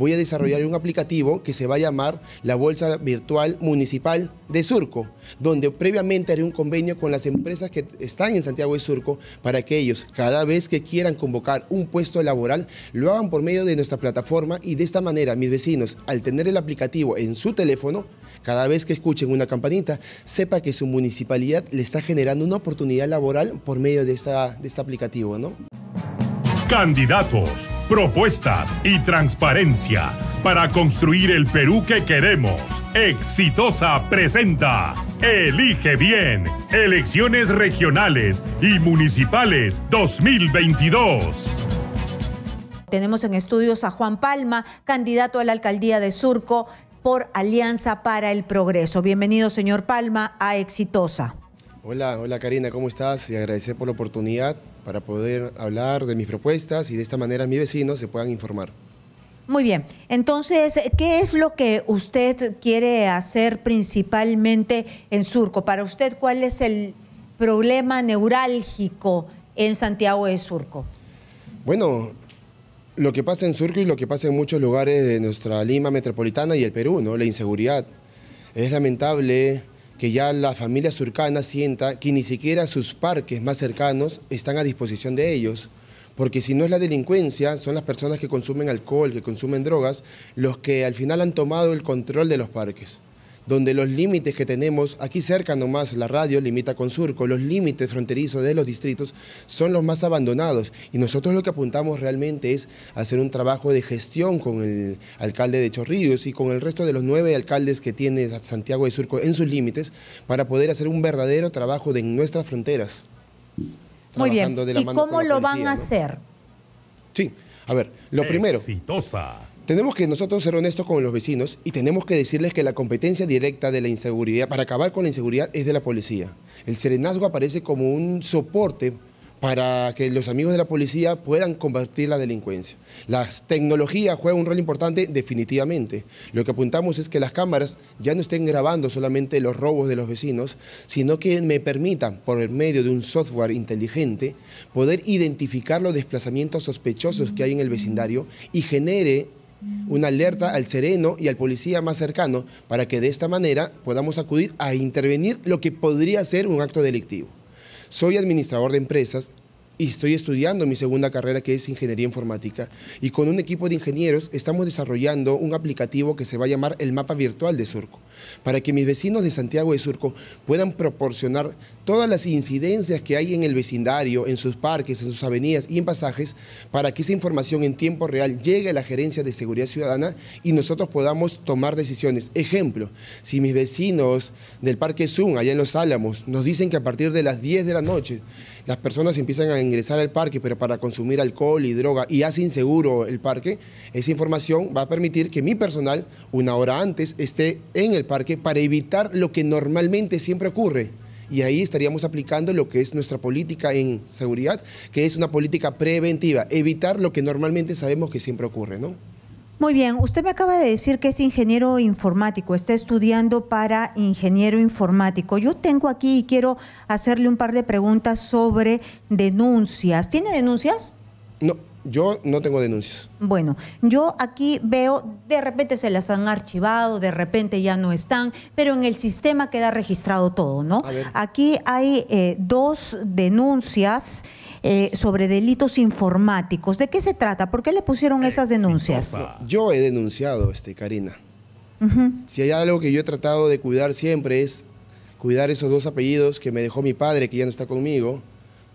voy a desarrollar un aplicativo que se va a llamar la Bolsa Virtual Municipal de Surco, donde previamente haré un convenio con las empresas que están en Santiago de Surco para que ellos, cada vez que quieran convocar un puesto laboral, lo hagan por medio de nuestra plataforma y de esta manera mis vecinos, al tener el aplicativo en su teléfono, cada vez que escuchen una campanita, sepa que su municipalidad le está generando una oportunidad laboral por medio de, esta, de este aplicativo, ¿no? candidatos, propuestas y transparencia para construir el Perú que queremos. Exitosa presenta Elige Bien, elecciones regionales y municipales 2022. Tenemos en estudios a Juan Palma, candidato a la alcaldía de Surco por Alianza para el Progreso. Bienvenido, señor Palma, a Exitosa. Hola, hola Karina, ¿cómo estás? Y agradecer por la oportunidad para poder hablar de mis propuestas y de esta manera mis vecinos se puedan informar. Muy bien, entonces, ¿qué es lo que usted quiere hacer principalmente en Surco? Para usted, ¿cuál es el problema neurálgico en Santiago de Surco? Bueno, lo que pasa en Surco y lo que pasa en muchos lugares de nuestra Lima metropolitana y el Perú, ¿no? La inseguridad. Es lamentable que ya la familia surcana sienta que ni siquiera sus parques más cercanos están a disposición de ellos. Porque si no es la delincuencia, son las personas que consumen alcohol, que consumen drogas, los que al final han tomado el control de los parques donde los límites que tenemos, aquí cerca nomás la radio limita con surco, los límites fronterizos de los distritos son los más abandonados y nosotros lo que apuntamos realmente es hacer un trabajo de gestión con el alcalde de Chorrillos y con el resto de los nueve alcaldes que tiene Santiago de Surco en sus límites para poder hacer un verdadero trabajo de nuestras fronteras. Muy bien, ¿y cómo lo van a hacer? Sí, a ver, lo primero... Exitosa. Tenemos que nosotros ser honestos con los vecinos y tenemos que decirles que la competencia directa de la inseguridad, para acabar con la inseguridad, es de la policía. El serenazgo aparece como un soporte para que los amigos de la policía puedan combatir la delincuencia. Las tecnologías juegan un rol importante definitivamente. Lo que apuntamos es que las cámaras ya no estén grabando solamente los robos de los vecinos, sino que me permitan, por el medio de un software inteligente, poder identificar los desplazamientos sospechosos que hay en el vecindario y genere una alerta al sereno y al policía más cercano para que de esta manera podamos acudir a intervenir lo que podría ser un acto delictivo. Soy administrador de empresas, y estoy estudiando mi segunda carrera que es ingeniería informática. Y con un equipo de ingenieros estamos desarrollando un aplicativo que se va a llamar el mapa virtual de Surco, para que mis vecinos de Santiago de Surco puedan proporcionar todas las incidencias que hay en el vecindario, en sus parques, en sus avenidas y en pasajes, para que esa información en tiempo real llegue a la gerencia de seguridad ciudadana y nosotros podamos tomar decisiones. Ejemplo, si mis vecinos del Parque Zoom, allá en Los Álamos, nos dicen que a partir de las 10 de la noche, las personas empiezan a ingresar al parque, pero para consumir alcohol y droga y hace inseguro el parque, esa información va a permitir que mi personal, una hora antes, esté en el parque para evitar lo que normalmente siempre ocurre y ahí estaríamos aplicando lo que es nuestra política en seguridad, que es una política preventiva, evitar lo que normalmente sabemos que siempre ocurre, ¿no? Muy bien, usted me acaba de decir que es ingeniero informático, está estudiando para ingeniero informático. Yo tengo aquí y quiero hacerle un par de preguntas sobre denuncias. ¿Tiene denuncias? No, yo no tengo denuncias. Bueno, yo aquí veo, de repente se las han archivado, de repente ya no están, pero en el sistema queda registrado todo, ¿no? Aquí hay eh, dos denuncias eh, sobre delitos informáticos. ¿De qué se trata? ¿Por qué le pusieron esas denuncias? Yo he denunciado, este, Karina. Si hay algo que yo he tratado de cuidar siempre es cuidar esos dos apellidos que me dejó mi padre, que ya no está conmigo,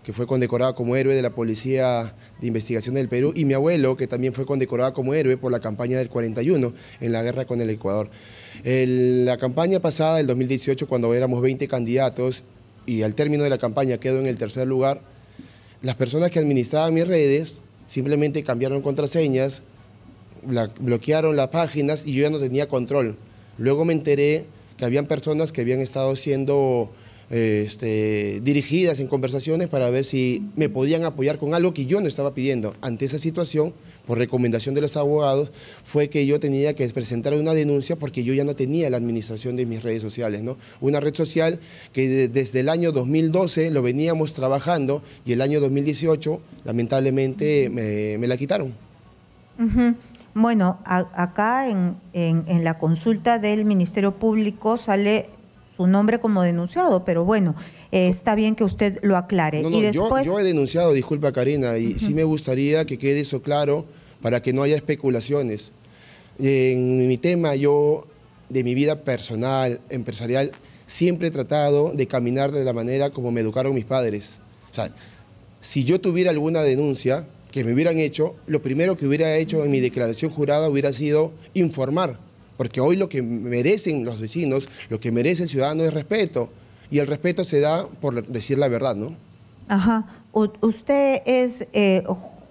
que fue condecorado como héroe de la Policía de Investigación del Perú, y mi abuelo, que también fue condecorado como héroe por la campaña del 41 en la guerra con el Ecuador. la campaña pasada, del 2018, cuando éramos 20 candidatos, y al término de la campaña quedó en el tercer lugar, las personas que administraban mis redes simplemente cambiaron contraseñas, bloquearon las páginas y yo ya no tenía control. Luego me enteré que habían personas que habían estado siendo eh, este, dirigidas en conversaciones para ver si me podían apoyar con algo que yo no estaba pidiendo. Ante esa situación, por recomendación de los abogados, fue que yo tenía que presentar una denuncia porque yo ya no tenía la administración de mis redes sociales. ¿no? Una red social que desde el año 2012 lo veníamos trabajando y el año 2018 lamentablemente me, la quitaron. Bueno, acá en, la consulta del Ministerio Público sale su nombre como denunciado, pero bueno, eh, está bien que usted lo aclare. yo, he denunciado, disculpa Karina, y sí me gustaría que quede eso claro para que no haya especulaciones. En mi tema, yo, de mi vida personal, empresarial, siempre he tratado de caminar de la manera como me educaron mis padres. O si yo tuviera alguna denuncia que me hubieran hecho, lo primero que hubiera hecho en mi declaración jurada hubiera sido informar porque hoy lo que merecen los vecinos, lo que merece el ciudadano es respeto. Y el respeto se da por decir la verdad, ¿no? Ajá. usted es eh,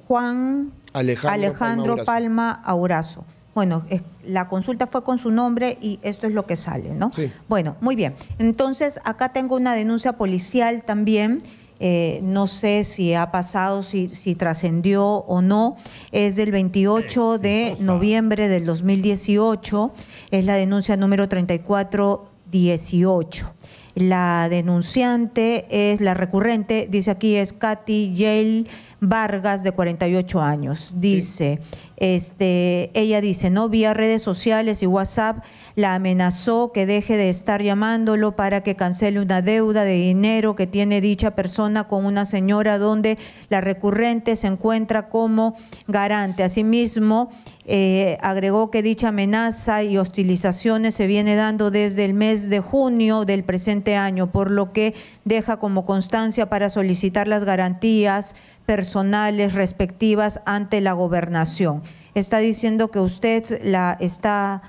Juan Alejandro, Palma, Aurazo. Bueno, la consulta fue con su nombre y esto es lo que sale, ¿no? Sí. Bueno, muy bien. Entonces, acá tengo una denuncia policial también. Eh, no sé si ha pasado, si, si trascendió o no, es del 28 de noviembre del 2018, es la denuncia número 3418. La denunciante es la recurrente, dice aquí es Katy Yale Vargas de 48 años. Dice, este, ella dice, no vía redes sociales y WhatsApp la amenazó que deje de estar llamándolo para que cancele una deuda de dinero que tiene dicha persona con una señora donde la recurrente se encuentra como garante. Asimismo, eh, agregó que dicha amenaza y hostilizaciones se viene dando desde el mes de junio del presente año, por lo que deja como constancia para solicitar las garantías personales respectivas ante la gobernación. Está diciendo que usted la está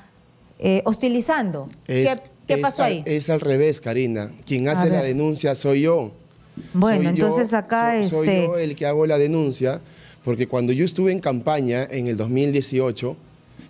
eh, hostilizando. ¿Qué, pasó ahí? Es al revés, Karina. Quien hace la denuncia soy yo. Bueno, entonces acá este... soy yo el que hago la denuncia, porque cuando yo estuve en campaña en el 2018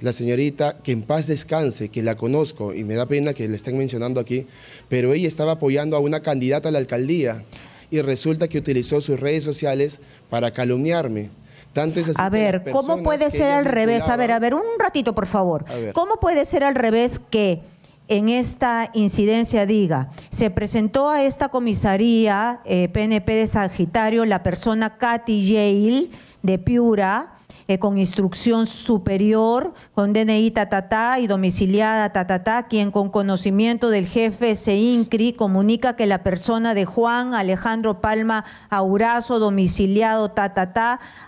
la señorita, que en paz descanse, que la conozco y me da pena que le estén mencionando aquí, pero ella estaba apoyando a una candidata a la alcaldía y resulta que utilizó sus redes sociales para calumniarme. Tanto a ver, ¿cómo puede ser al revés? A ver, a ver, un ratito, por favor. ¿Cómo puede ser al revés que en esta incidencia diga, se presentó a esta comisaría PNP eh, de Sagitario la persona Katy Yale de Piura, eh, con instrucción superior, con DNI tatata y domiciliada tatata, quien con conocimiento del jefe se incri, comunica que la persona de Juan Alejandro Palma Aurazo, domiciliado ta,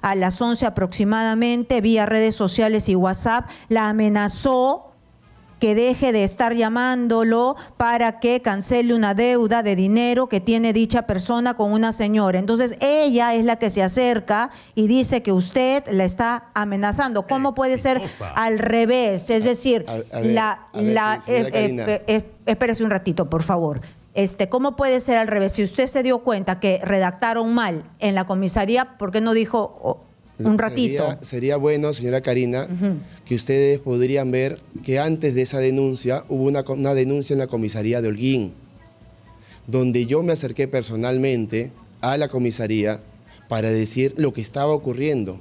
a las 11 aproximadamente, vía redes sociales y WhatsApp, la amenazó que deje de estar llamándolo para que cancele una deuda de dinero que tiene dicha persona con una señora. Entonces ella es la que se acerca y dice que usted la está amenazando. ¿Cómo puede ser al revés? Es decir, la... Eh, eh, eh, espérese un ratito, por favor. Este, ¿Cómo puede ser al revés? Si usted se dio cuenta que redactaron mal en la comisaría, ¿por qué no dijo un ratito. Sería, bueno, señora Karina, que ustedes podrían ver que antes de esa denuncia hubo una, una denuncia en la comisaría de Holguín, donde yo me acerqué personalmente a la comisaría para decir lo que estaba ocurriendo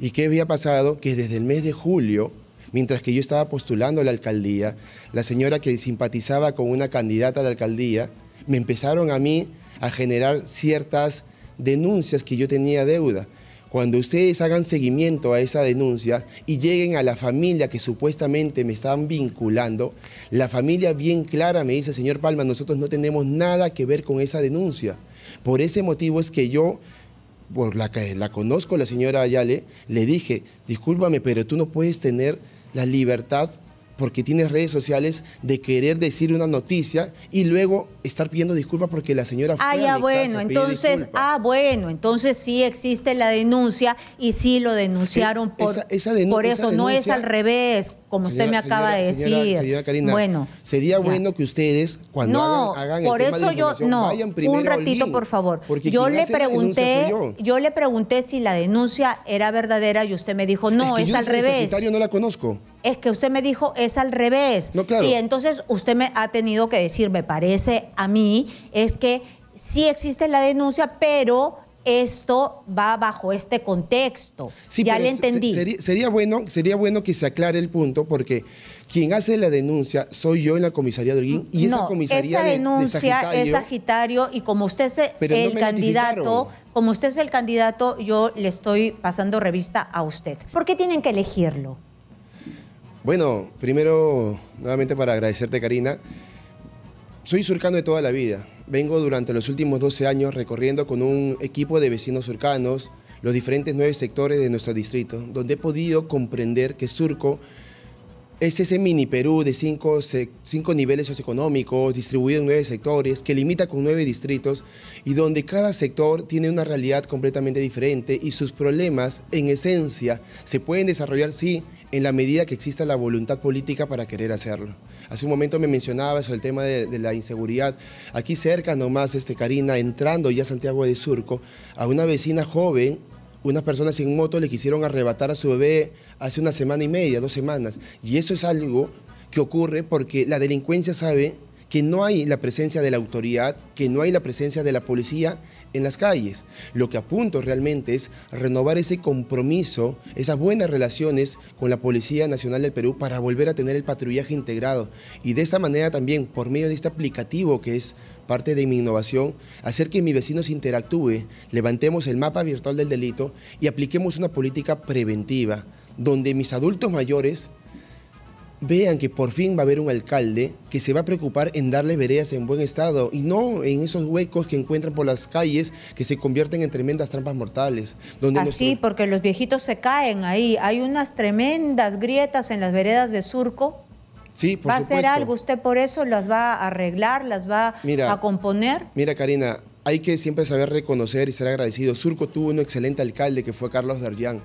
y qué había pasado que desde el mes de julio, mientras que yo estaba postulando a la alcaldía, la señora que simpatizaba con una candidata a la alcaldía, me empezaron a mí a generar ciertas denuncias que yo tenía deuda cuando ustedes hagan seguimiento a esa denuncia y lleguen a la familia que supuestamente me están vinculando, la familia bien clara me dice, señor Palma, nosotros no tenemos nada que ver con esa denuncia. Por ese motivo es que yo, por la que la conozco, la señora Ayale, le dije, discúlpame, pero tú no puedes tener la libertad porque tienes redes sociales de querer decir una noticia y luego estar pidiendo disculpas porque la señora fue ah, ya, bueno, entonces, ah, bueno, entonces sí existe la denuncia y sí lo denunciaron por, eso, no es al revés como usted me acaba de decir. bueno, sería bueno que ustedes cuando hagan, el por tema yo no, vayan primero un ratito por favor. Porque yo le pregunté, yo. le pregunté si la denuncia era verdadera y usted me dijo no, es, al es yo al revés. no la conozco. Es que usted me dijo es al revés. Y entonces usted me ha tenido que decir, me parece a mí, es que sí existe la denuncia, pero esto va bajo este contexto. Sí, ya le entendí. Sería, bueno, sería bueno que se aclare el punto porque quien hace la denuncia soy yo en la comisaría de Holguín y esa comisaría esta denuncia Sagitario, es Sagitario y como usted es el candidato, como usted es el candidato, yo le estoy pasando revista a usted. ¿Por qué tienen que elegirlo? Bueno, primero nuevamente para agradecerte Karina, soy surcano de toda la vida vengo durante los últimos 12 años recorriendo con un equipo de vecinos surcanos los diferentes nueve sectores de nuestro distrito, donde he podido comprender que Surco es ese mini Perú de cinco, niveles socioeconómicos, distribuido en nueve sectores, que limita con nueve distritos y donde cada sector tiene una realidad completamente diferente y sus problemas, en esencia, se pueden desarrollar, sí, en la medida que exista la voluntad política para querer hacerlo. Hace un momento me mencionaba eso el tema de, la inseguridad. Aquí cerca nomás, este, Karina, entrando ya a Santiago de Surco, a una vecina joven unas personas sin moto le quisieron arrebatar a su bebé hace una semana y media, dos semanas. Y eso es algo que ocurre porque la delincuencia sabe que no hay la presencia de la autoridad, que no hay la presencia de la policía en las calles. Lo que apunto realmente es renovar ese compromiso, esas buenas relaciones con la Policía Nacional del Perú para volver a tener el patrullaje integrado. Y de esta manera también, por medio de este aplicativo que es parte de mi innovación, hacer que vecino vecinos interactúe, levantemos el mapa virtual del delito y apliquemos una política preventiva, donde mis adultos mayores vean que por fin va a haber un alcalde que se va a preocupar en darle veredas en buen estado y no en esos huecos que encuentran por las calles que se convierten en tremendas trampas mortales. Donde Así, porque los viejitos se caen ahí. Hay unas tremendas grietas en las veredas de surco. Sí, por ¿Va a hacer algo usted por eso? ¿Las va a arreglar? ¿Las va a componer? Mira, Karina, hay que siempre saber reconocer y ser agradecido. Surco tuvo un excelente alcalde que fue Carlos Darján.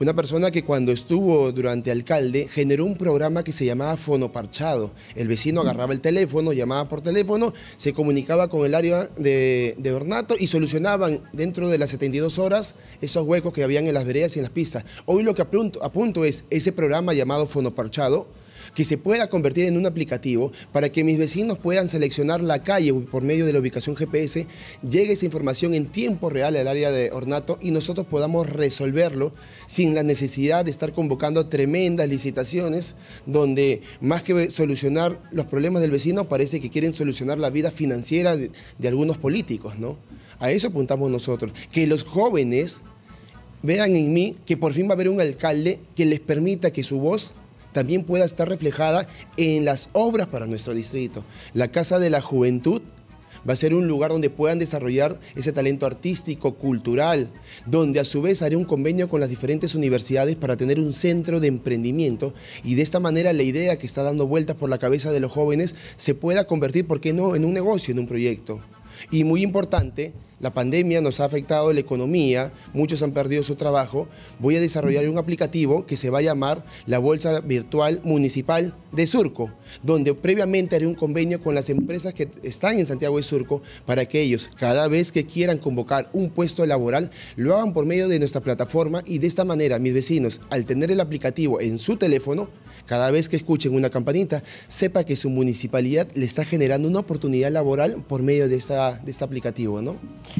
Una persona que cuando estuvo durante alcalde generó un programa que se llamaba Fono Parchado. El vecino agarraba el teléfono, llamaba por teléfono, se comunicaba con el área de, de Bernato y solucionaban dentro de las 72 horas esos huecos que habían en las veredas y en las pistas. Hoy lo que apunto, apunto es ese programa llamado Fono Parchado que se pueda convertir en un aplicativo para que mis vecinos puedan seleccionar la calle por medio de la ubicación GPS, llegue esa información en tiempo real al área de ornato y nosotros podamos resolverlo sin la necesidad de estar convocando tremendas licitaciones donde más que solucionar los problemas del vecino parece que quieren solucionar la vida financiera de, algunos políticos, ¿no? A eso apuntamos nosotros, que los jóvenes vean en mí que por fin va a haber un alcalde que les permita que su voz también pueda estar reflejada en las obras para nuestro distrito. La Casa de la Juventud va a ser un lugar donde puedan desarrollar ese talento artístico, cultural, donde a su vez haré un convenio con las diferentes universidades para tener un centro de emprendimiento y de esta manera la idea que está dando vueltas por la cabeza de los jóvenes se pueda convertir, ¿por qué no?, en un negocio, en un proyecto. Y muy importante, la pandemia nos ha afectado la economía, muchos han perdido su trabajo, voy a desarrollar un aplicativo que se va a llamar la Bolsa Virtual Municipal de Surco, donde previamente haré un convenio con las empresas que están en Santiago de Surco para que ellos, cada vez que quieran convocar un puesto laboral, lo hagan por medio de nuestra plataforma y de esta manera mis vecinos, al tener el aplicativo en su teléfono, cada vez que escuchen una campanita, sepa que su municipalidad le está generando una oportunidad laboral por medio de, esta, de este aplicativo, ¿no?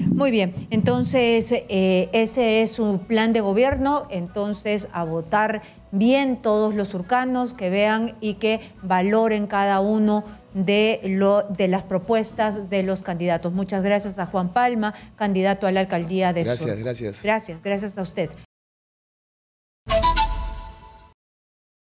Muy bien, entonces eh, ese es su plan de gobierno, entonces a votar bien todos los surcanos, que vean y que valoren cada uno de, lo, de las propuestas de los candidatos. Muchas gracias a Juan Palma, candidato a la alcaldía de Gracias, gracias. Gracias, gracias a usted.